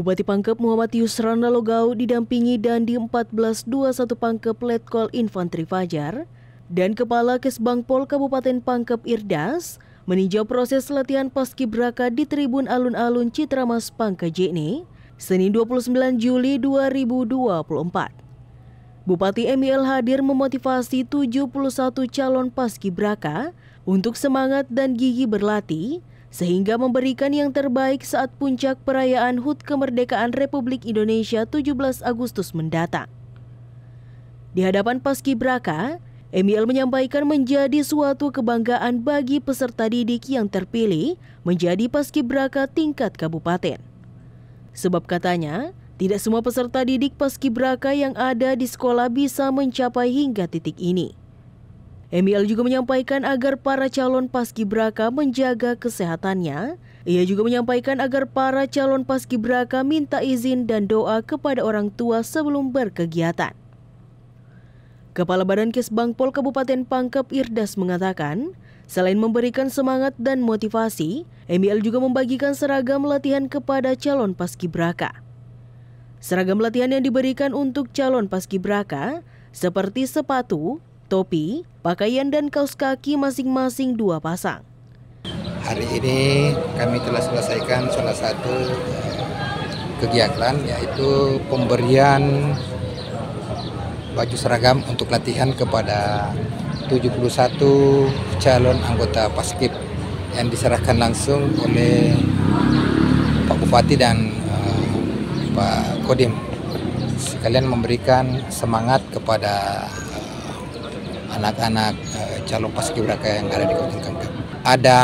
Bupati Pangkep Muhammad Yusrana Logau didampingi dan di 1421 Pangkep Letkol Infanteri Fajar dan Kepala Kesbangpol Kabupaten Pangkep Irdas meninjau proses latihan paskibraka di Tribun Alun-Alun Citramas Pangkejene Senin 29 Juli 2024. Bupati Emil Hadir memotivasi 71 calon paskibraka untuk semangat dan gigi berlatih sehingga memberikan yang terbaik saat puncak perayaan HUT kemerdekaan Republik Indonesia 17 Agustus mendatang. Di hadapan Paskibraka, Emil menyampaikan menjadi suatu kebanggaan bagi peserta didik yang terpilih menjadi Paskibraka tingkat kabupaten. Sebab katanya, tidak semua peserta didik Paskibraka yang ada di sekolah bisa mencapai hingga titik ini. Emil juga menyampaikan agar para calon paskibraka menjaga kesehatannya. Ia juga menyampaikan agar para calon paskibraka minta izin dan doa kepada orang tua sebelum berkegiatan. Kepala Badan Kesbangpol Kabupaten Pangkep Irdas mengatakan, selain memberikan semangat dan motivasi, Emil juga membagikan seragam latihan kepada calon paskibraka. Seragam latihan yang diberikan untuk calon paskibraka seperti sepatu, topi, pakaian dan kaos kaki masing-masing dua pasang. Hari ini kami telah selesaikan salah satu kegiatan yaitu pemberian baju seragam untuk latihan kepada 71 calon anggota Paskib yang diserahkan langsung oleh Pak Bupati dan eh, Pak Kodim sekalian memberikan semangat kepada anak-anak eh, calon paski beraka yang ada di Kabupaten Kangkang. Ada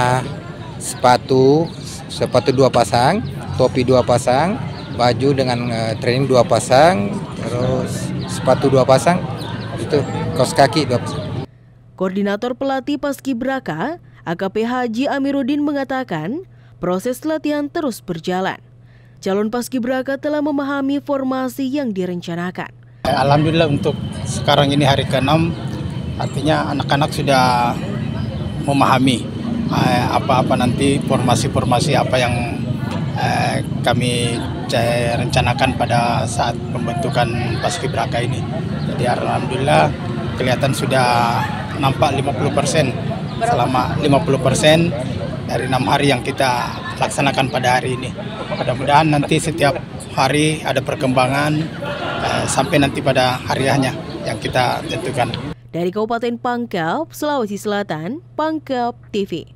sepatu, sepatu dua pasang, topi dua pasang, baju dengan uh, training dua pasang, terus sepatu dua pasang, itu kos kaki dua pasang. Koordinator pelatih Paskibraka, AKP Haji Amiruddin mengatakan, proses latihan terus berjalan. Calon Paskibraka telah memahami formasi yang direncanakan. Alhamdulillah untuk sekarang ini hari ke-6 Artinya anak-anak sudah memahami eh, apa-apa nanti formasi-formasi apa yang eh, kami eh, rencanakan pada saat pembentukan paskibraka ini. Jadi alhamdulillah kelihatan sudah nampak 50% selama 50% dari enam hari yang kita laksanakan pada hari ini. Mudah-mudahan nanti setiap hari ada perkembangan eh, sampai nanti pada hari yang kita tentukan. Dari Kabupaten Pangkep, Sulawesi Selatan, Pangkep TV.